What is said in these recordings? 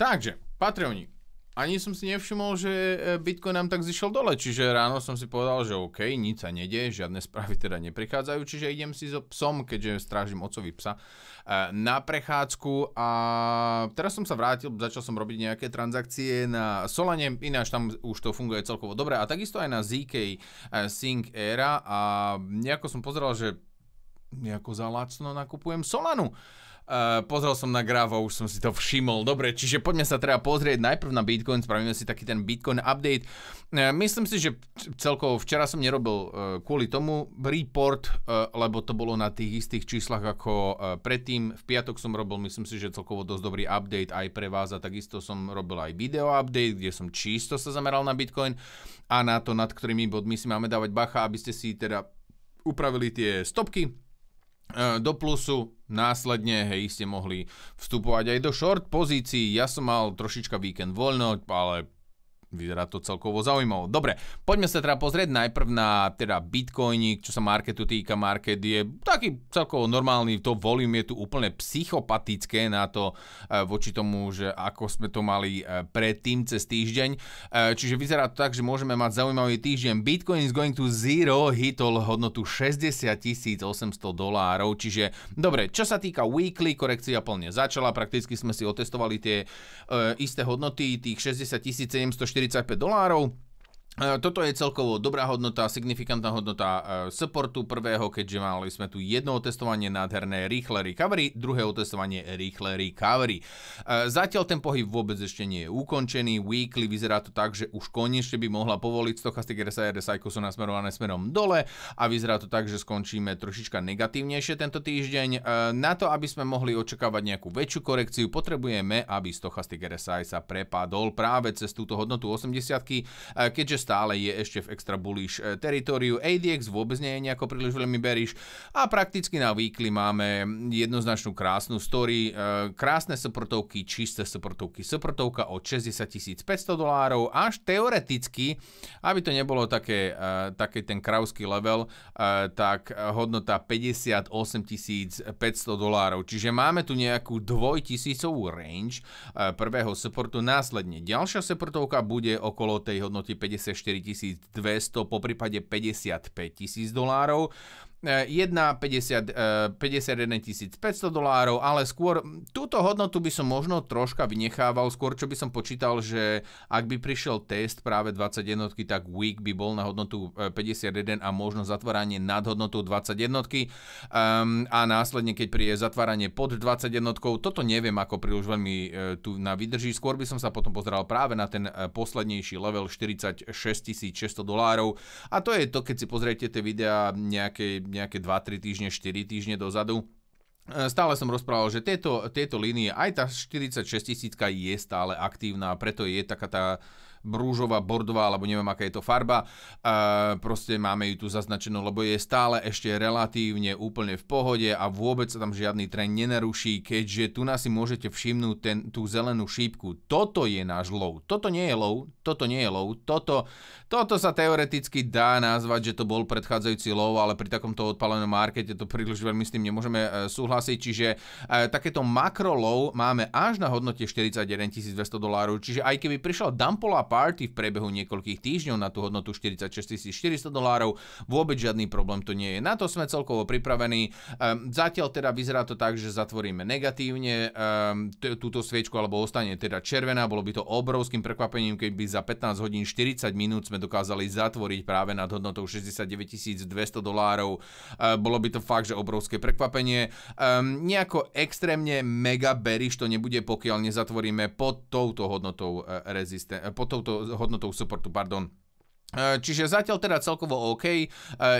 Takže, Patreoni. Ani som si nevšimol, že e, Bitcoin nám tak zišiel dole, čiže ráno som si povedal, že OK, nič sa nedie. žiadne správy teda neprichádzajú, čiže idem si so psom, keďže strážim ocovi psa, e, na prechádzku a teraz som sa vrátil, začal som robiť nejaké transakcie na Solane, ináč tam už to funguje celkovo dobre a takisto aj na ZK e, Sync Era a nejako som pozeral, že nejako za lacno nakupujem Solanu. Eh, pozrel som na grafo, už som si to všimol. Dobre, čiže poďme sa teda pozrieť najprv na Bitcoin, spravíme si taký ten Bitcoin update. Eh, myslím si, že celkovo včera som nerobil eh, kvôli tomu report, lebo to bolo na tých istých číslach ako predtým. V piatok som robil, myslím si, že celkovo dosť dobrý update aj pre vás a takisto som robil aj video update, kde som čisto sa zameral na Bitcoin a na to, nad ktorými bodmi si máme dávať bacha, aby ste si teda upravili tie stopky E, do plusu, následne, hej, ste mohli vstupovať aj do short pozícií. Ja som mal trošička víkend voľno, ale vyzerá to celkovo zaujímavo. Dobre, poďme sa teda pozrieť najprv na teda Bitcoin, čo sa marketu týka. Market je taký celkovo normálny, to volím je tu úplne psychopatické na to e, voči tomu, že ako sme to mali e, predtým cez týždeň. E, čiže vyzerá to tak, že môžeme mať zaujímavý týždeň. Bitcoin is going to zero, hitol hodnotu 60 800 dolárov, čiže dobre, čo sa týka weekly, korekcia plne začala, prakticky sme si otestovali tie e, isté hodnoty, tých 60 740 45 dolárov E, toto je celkovo dobrá hodnota, signifikantná hodnota e, supportu prvého, keďže mali sme tu jedno otestovanie nádherné rýchle recovery, druhé otestovanie rýchle recovery. E, zatiaľ ten pohyb vôbec ešte nie je ukončený, weekly vyzerá to tak, že už konečne by mohla povoliť, stochastik RSI a RSI sú nasmerované smerom dole a vyzerá to tak, že skončíme trošička negatívnejšie tento týždeň. Na to, aby sme mohli očakávať nejakú väčšiu korekciu, potrebujeme, aby stochastik RSI sa prepadol práve cez túto hodnotu 80, keďže stále je ešte v extra bullish eh, teritoriu. ADX vôbec nie je nejako príliš veľmi bearish a prakticky na weekly máme jednoznačnú krásnu story. Eh, krásne supportovky, čisté supportovky. Supportovka od 60 500 dolárov až teoreticky, aby to nebolo také, eh, také ten krauský level, tak hodnota 58 500 dolárov. Čiže máme tu nejakú dvojtisícovú range prvého supportu. Následne ďalšia supportovka bude okolo tej hodnoty 50. 44 200, po prípade 55 000 dolárov. E, jedna 50, 51 500 dolárov, ale skôr túto hodnotu by som možno troška vynechával, skôr čo by som počítal, že ak by prišiel test práve 21, tak week by bol na hodnotu 51 e, a možno zatváranie nad hodnotou 21 um, ehm, a následne, keď príde zatváranie pod 21, toto neviem, ako príliš veľmi e, tu na vydrží, skôr by som sa potom pozeral práve na ten poslednejší level 46 600 dolárov a to je to, keď si pozriete tie videá nejakej nejaké 2-3 týždne, 4 týždne dozadu, e, Stále som rozprával, že tieto, tieto línie, aj tá 46 tisícka je stále aktívna, preto je taká tá brúžová, bordová, alebo neviem, aká je to farba. E, proste máme ju tu zaznačenú, lebo je stále ešte relatívne úplne v pohode a vôbec sa tam žiadny trend nenaruší, keďže tu nás si môžete všimnúť ten, tú zelenú šípku. Toto je náš low. Toto nie je low, toto nie je low, toto, toto sa teoreticky dá nazvať, že to bol predchádzajúci low, ale pri takomto odpalenom markete to príliš veľmi s tým nemôžeme e, súhlasiť, čiže e, takéto makro low máme až na hodnote 41 200 dolárov, čiže aj keby prišla dampola party v priebehu niekoľkých týždňov na tú hodnotu 46 400 dolárov. Vôbec žiadny problém to nie je. Na to sme celkovo pripravení. Ehm, zatiaľ teda vyzerá to tak, že zatvoríme negatívne ehm, túto sviečku, alebo ostane teda červená. Bolo by to obrovským prekvapením, keby za 15 hodín 40 minút sme dokázali zatvoriť práve nad hodnotou 69 200 dolárov. Ehm, bolo by to fakt, že obrovské prekvapenie. Nejako extrémne mega beriš to nebude, pokiaľ nezatvoríme pod touto hodnotou, e, rezisten- e, pod touto touto hodnotou supportu, pardon, E, čiže zatiaľ teda celkovo OK. E,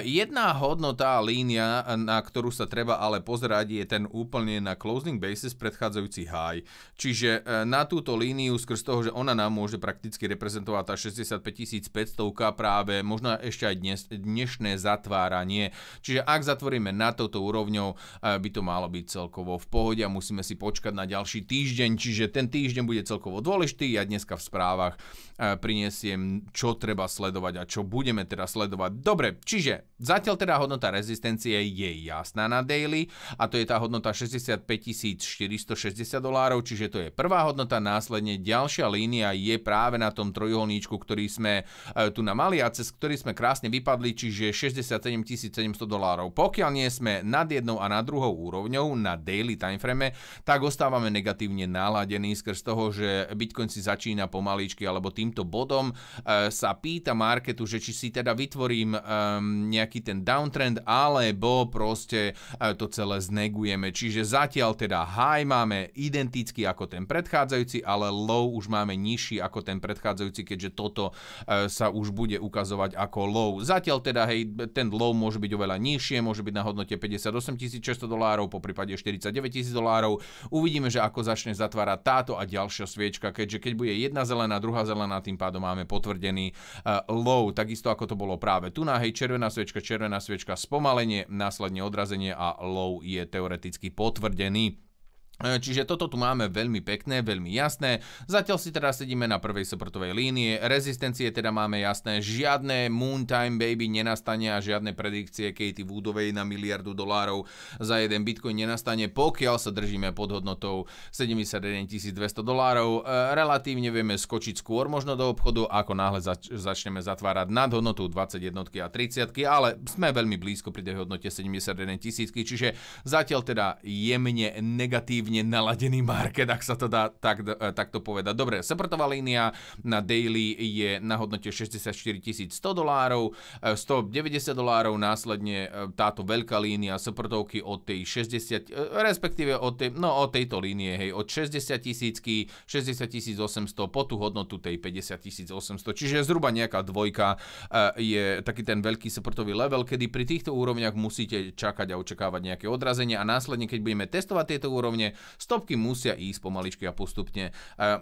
jedna hodnotá línia, e, na ktorú sa treba ale pozerať, je ten úplne na closing basis predchádzajúci high. Čiže na túto líniu skrz toho, že ona nám môže prakticky reprezentovať tá 65 500 práve, možno ešte aj dnes, dnešné zatváranie. Čiže ak zatvoríme na touto úrovňou, by to malo byť celkovo v pohode a musíme si počkať na ďalší týždeň. Čiže ten týždeň bude celkovo dôležitý. Ja dneska v správach priniesiem, čo treba sledovať sledovať a čo budeme teda sledovať. Dobre, čiže zatiaľ teda hodnota rezistencie je jasná na daily a to je tá hodnota 65 460 dolárov, čiže to je prvá hodnota, následne ďalšia línia je práve na tom trojuholníčku, ktorý sme e, tu na mali a cez ktorý sme krásne vypadli, čiže 67 700 dolárov. Pokiaľ nie sme nad jednou a nad druhou úrovňou na daily timeframe, tak ostávame negatívne naladení skrz toho, že Bitcoin si začína pomaličky alebo týmto bodom e, sa má marketu, že či si teda vytvorím um, nejaký ten downtrend, alebo proste uh, to celé znegujeme. Čiže zatiaľ teda high máme identický ako ten predchádzajúci, ale low už máme nižší ako ten predchádzajúci, keďže toto uh, sa už bude ukazovať ako low. Zatiaľ teda hej, ten low môže byť oveľa nižšie, môže byť na hodnote 58 600 dolárov, po prípade 49 000 dolárov. Uvidíme, že ako začne zatvárať táto a ďalšia sviečka, keďže keď bude jedna zelená, druhá zelená, tým pádom máme potvrdený e, low, takisto ako to bolo práve tu na hej, červená sviečka, červená sviečka, spomalenie, následne odrazenie a low je teoreticky potvrdený. E, čiže toto tu máme veľmi pekné, veľmi jasné. Zatiaľ si teda sedíme na prvej supportovej línie. Rezistencie teda máme jasné. Žiadne time Baby nenastane a žiadne predikcie Katie Woodovej na miliardu dolárov za jeden bitcoin nenastane, pokiaľ sa držíme pod hodnotou 71 200 dolárov. E, relatívne vieme skočiť skôr možno do obchodu, ako náhle zač začneme zatvárať nad hodnotou 21 a 30, ale sme veľmi blízko pri tej hodnote 71 tisícky, čiže zatiaľ teda jemne negatívne pozitívne naladený market, ak sa to dá tak, e, takto povedať. Dobre, supportová línia na daily je na hodnote 64 100 dolárov, 190 e, dolárov, následne e, táto veľká línia supportovky od tej 60, respektíve od, tej, no, od tejto línie, hej, od 60 tisícky, 60 800 po tú hodnotu tej 50 800, čiže zhruba nejaká dvojka je taký ten veľký supportový level, kedy pri týchto úrovniach musíte čakať a očakávať nejaké odrazenie a následne, keď budeme testovať tieto úrovne, Stopky musia ísť pomaličky a postupne e,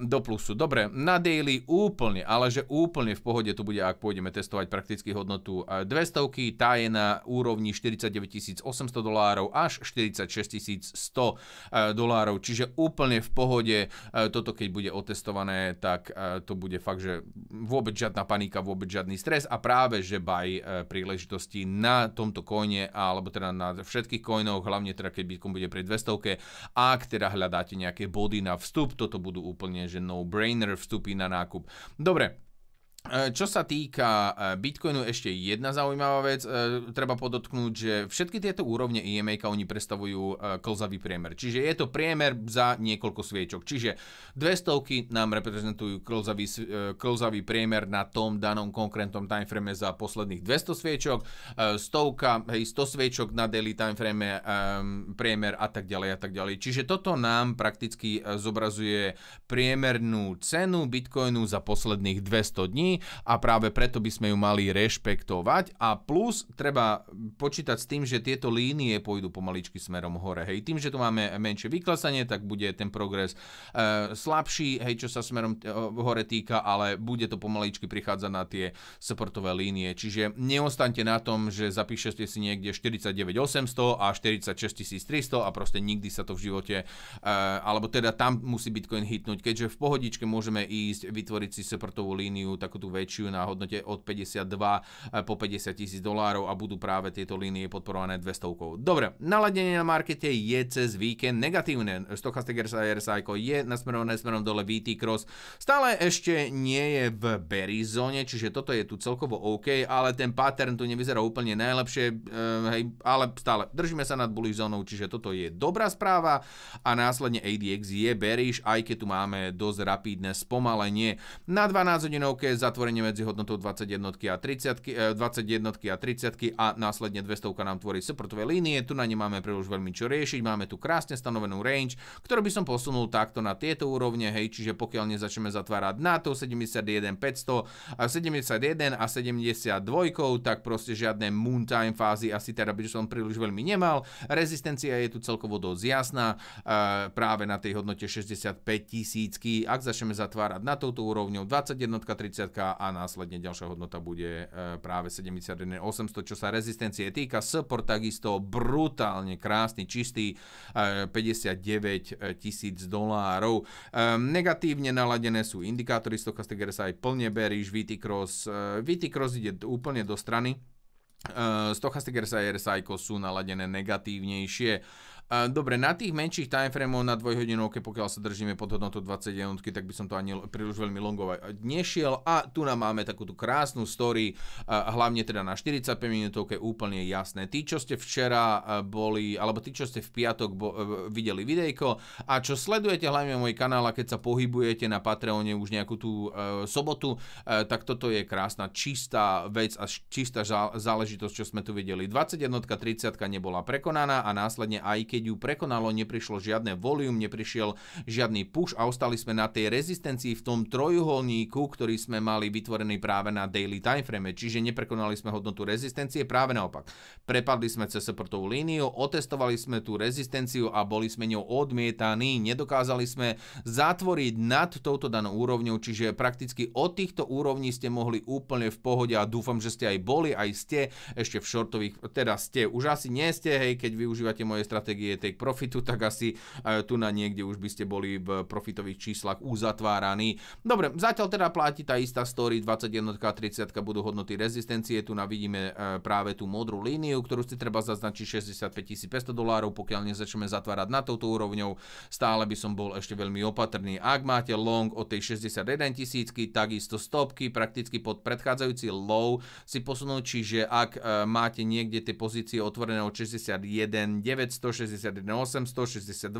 do plusu. Dobre, na daily úplne, ale že úplne v pohode to bude, ak pôjdeme testovať prakticky hodnotu 200, e, tá je na úrovni 49 800 dolárov až 46 100 e, dolárov, čiže úplne v pohode toto, keď bude otestované, tak to bude fakt, že vôbec žiadna panika, vôbec žiadny stres a práve, že baj príležitosti na tomto kojne, alebo teda na všetkých kojnoch, hlavne teda keď Bitcoin bude pri 200 a ak teda hľadáte nejaké body na vstup, toto budú úplne že no-brainer vstupy na nákup. Dobre, E, čo sa týka e, Bitcoinu, ešte jedna zaujímavá vec. E, treba podotknúť, že všetky tieto úrovne EMA oni predstavujú klzavý priemer. Čiže je to priemer za niekoľko sviečok. Čiže dve stovky nám reprezentujú klzavý, klzavý priemer na tom danom konkrétnom timeframe za posledných 200 sviečok. Stovka, hej, 100 sviečok na daily timeframe priemer a tak ďalej a tak ďalej. Čiže toto nám prakticky zobrazuje priemernú cenu Bitcoinu za posledných 200 dní a práve preto by sme ju mali rešpektovať a plus treba počítať s tým, že tieto línie pôjdu pomaličky smerom hore. Hej, tým, že tu máme menšie vyklesanie, tak bude ten progres e, slabší, hej, čo sa smerom e, hore týka, ale bude to pomaličky prichádzať na tie supportové línie. Čiže neostaňte na tom, že zapíšete si niekde 49 800 a 46 300 a proste nikdy sa to v živote, e, alebo teda tam musí Bitcoin hitnúť, keďže v pohodičke môžeme ísť, vytvoriť si supportovú líniu, takú tú väčšiu na hodnote od 52 po 50 tisíc dolárov a budú práve tieto línie podporované 200. Dobre, naladenie na markete je cez víkend negatívne. Stochastic RSI je nasmerované smerom dole VT Cross. Stále ešte nie je v bearish zóne, čiže toto je tu celkovo OK, ale ten pattern tu nevyzerá úplne najlepšie, ehm, hej, ale stále držíme sa nad bullish zónou, čiže toto je dobrá správa a následne ADX je bearish, aj keď tu máme dosť rapidné spomalenie. Na 12 hodinovke za zatvorenie medzi hodnotou 21 a 30, 21 e, a 30 a následne 200 nám tvorí supportové línie. Tu na ne máme príliš veľmi čo riešiť. Máme tu krásne stanovenú range, ktorú by som posunul takto na tieto úrovne, hej, čiže pokiaľ nezačneme zatvárať na to 71 500 a 71 a 72, tak proste žiadne moon time fázy asi teda by som príliš veľmi nemal. Rezistencia je tu celkovo dosť jasná, e, práve na tej hodnote 65 tisícky. Ak začneme zatvárať na touto úrovňou 21, 30, jednotka a následne ďalšia hodnota bude e, práve 71.800, čo sa rezistencie týka. Support takisto brutálne krásny, čistý 59 e, tisíc dolárov. E, negatívne naladené sú indikátory Stochastic RSI, plne beríš, VT Cross ide úplne do strany. Stochastic RSI a RSI sú naladené negatívnejšie. Dobre, na tých menších timeframeov na dvojhodinovke, pokiaľ sa držíme pod hodnotou 20 jednotky, tak by som to ani príliš veľmi longovať nešiel. A tu nám máme takúto krásnu story, hlavne teda na 45 minútovke úplne jasné. Tí, čo ste včera boli, alebo tí, čo ste v piatok bo, e, videli videjko a čo sledujete hlavne môj kanál a keď sa pohybujete na Patreone už nejakú tú e, sobotu, e, tak toto je krásna čistá vec a čistá záležitosť, čo sme tu videli. 20 30 nebola prekonaná a následne aj keď keď ju prekonalo, neprišlo žiadne volium, neprišiel žiadny push a ostali sme na tej rezistencii v tom trojuholníku, ktorý sme mali vytvorený práve na daily timeframe, čiže neprekonali sme hodnotu rezistencie, práve naopak. Prepadli sme cez seportovú líniu, otestovali sme tú rezistenciu a boli sme ňou odmietaní, nedokázali sme zatvoriť nad touto danou úrovňou, čiže prakticky od týchto úrovní ste mohli úplne v pohode a dúfam, že ste aj boli, aj ste ešte v shortových, teda ste, už asi nie ste, hej, keď využívate moje stratégie dietek profitu, tak asi e, tu na niekde už by ste boli v profitových číslach uzatváraní. Dobre, zatiaľ teda platí tá istá story, 21 a 30 budú hodnoty rezistencie, tu na vidíme e, práve tú modrú líniu, ktorú si treba zaznačiť 65 500 dolárov, pokiaľ nezačneme zatvárať na touto úrovňou, stále by som bol ešte veľmi opatrný. Ak máte long od tej 61 tisícky, takisto stopky prakticky pod predchádzajúci low si posunú, čiže ak e, máte niekde tie pozície otvorené od 61 900, 61 800, 62.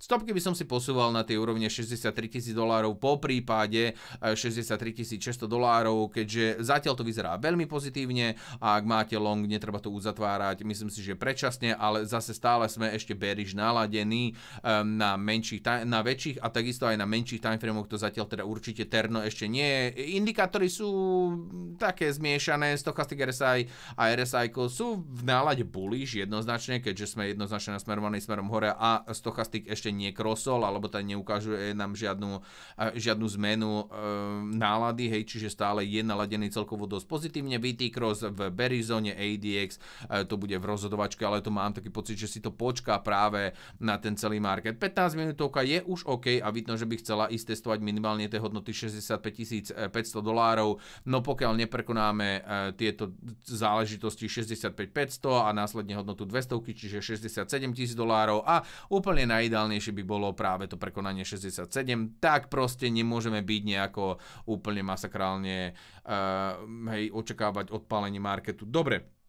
Stopky by som si posúval na tie úrovne 63 tisíc dolárov po prípade 63 e, 600 dolárov, keďže zatiaľ to vyzerá veľmi pozitívne a ak máte long, netreba to uzatvárať, myslím si, že predčasne, ale zase stále sme ešte bearish naladení na, menších, na väčších a takisto aj na menších timeframoch, to zatiaľ teda určite terno ešte nie Indikátory sú také zmiešané, stochastic RSI a RSI sú v nálade bullish jednoznačne, keďže sme jednoznačne na nasmerovaný smerom hore a stochastik ešte nekrosol, alebo tam neukážuje eh, nám žiadnu, eh, žiadnu zmenu e, nálady, hej, čiže stále je naladený celkovo dosť pozitívne. VT Cross v Berizone, ADX, e, to bude v rozhodovačke, ale to mám taký pocit, že si to počká práve na ten celý market. 15 minútovka je už OK a vidno, že by chcela ísť testovať minimálne tie hodnoty 65 500 dolárov, no pokiaľ neprekonáme e, tieto záležitosti 65 500 a následne hodnotu 200, čiže 67 tisíc dolárov a úplne najideálnejšie by bolo práve to prekonanie 67, tak proste nemôžeme byť nejako úplne masakrálne uh, hej, očakávať odpálenie marketu. Dobre,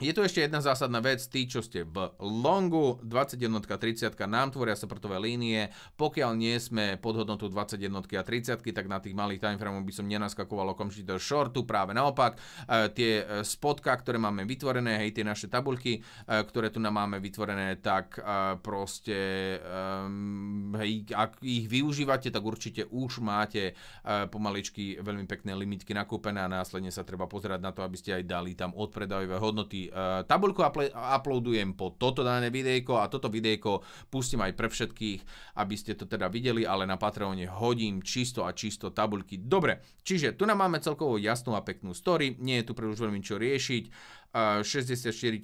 je tu ešte jedna zásadná vec, tí, čo ste v longu 21 30 nám tvoria sa prtové línie, pokiaľ nie sme pod hodnotu 21 a 30 tak na tých malých timeframe by som nenaskakoval okamžite do shortu, práve naopak, e, tie e, spotka, ktoré máme vytvorené, hej, tie naše tabulky, e, ktoré tu nám máme vytvorené, tak proste, hej, ak ich využívate, tak určite už máte pomaličky veľmi pekné limitky nakúpené a následne sa treba pozerať na to, aby ste aj dali tam odpredajové hodnoty Tabuľku uploadujem po toto dané videjko a toto videjko pustím aj pre všetkých, aby ste to teda videli, ale na Patreone hodím čisto a čisto tabuľky Dobre, čiže tu nám máme celkovo jasnú a peknú story, nie je tu príliš veľmi čo riešiť. 64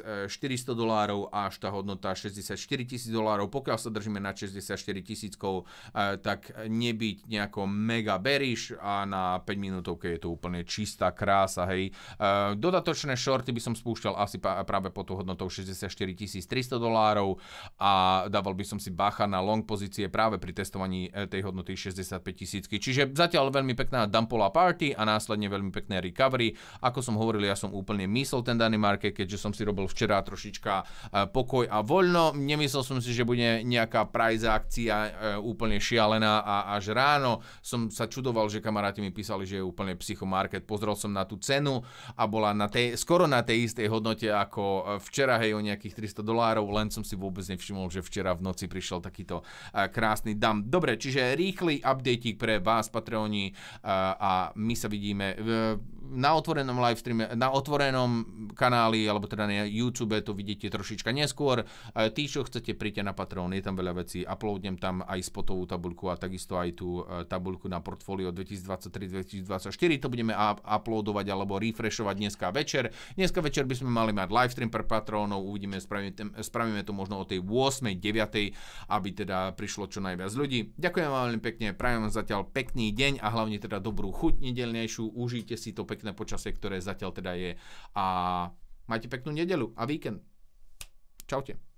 eh, 400 eh, dolárov až tá hodnota 64 tisíc dolárov. Pokiaľ sa držíme na 64 tisíckov, tak nebyť nejako mega bearish a na 5 minútovke je to úplne čistá krása, hej. Eh, dodatočné shorty by som spúšťal asi práve pod tú hodnotou 64 300 dolárov a dával by som si bacha na long pozície práve pri testovaní tej hodnoty 65 tisícky. Čiže zatiaľ veľmi pekná dumpola party a následne veľmi pekné recovery. Ako som hovoril, ja som úplne mimo zmysel ten daný market, keďže som si robil včera trošička e, pokoj a voľno. Nemyslel som si, že bude nejaká price akcia e, úplne šialená a až ráno som sa čudoval, že kamaráti mi písali, že je úplne psychomarket. Pozrel som na tú cenu a bola na tej, skoro na tej istej hodnote ako e, včera, hej, o nejakých 300 dolárov, len som si vôbec nevšimol, že včera v noci prišiel takýto krásny dam. Dobre, čiže rýchly update pre vás, Patreoni a my sa vidíme na otvorenom live streame, na otvorenom mojom kanáli, alebo teda na YouTube to vidíte trošička neskôr. Tí, čo chcete, príďte na Patreon, je tam veľa vecí. Uploadnem tam aj spotovú tabuľku a takisto aj tú e, tabuľku na portfólio 2023-2024. To budeme uploadovať alebo refreshovať dneska večer. Dneska večer by sme mali mať livestream pre patrónov, uvidíme, spravíme, spravíme to možno o tej 8. 9. aby teda prišlo čo najviac ľudí. Ďakujem vám veľmi pekne, prajem vám zatiaľ pekný deň a hlavne teda dobrú chuť nedelnejšiu. Užite si to pekné počasie, ktoré zatiaľ teda je a a majte peknú nedelu a víkend. Čaute.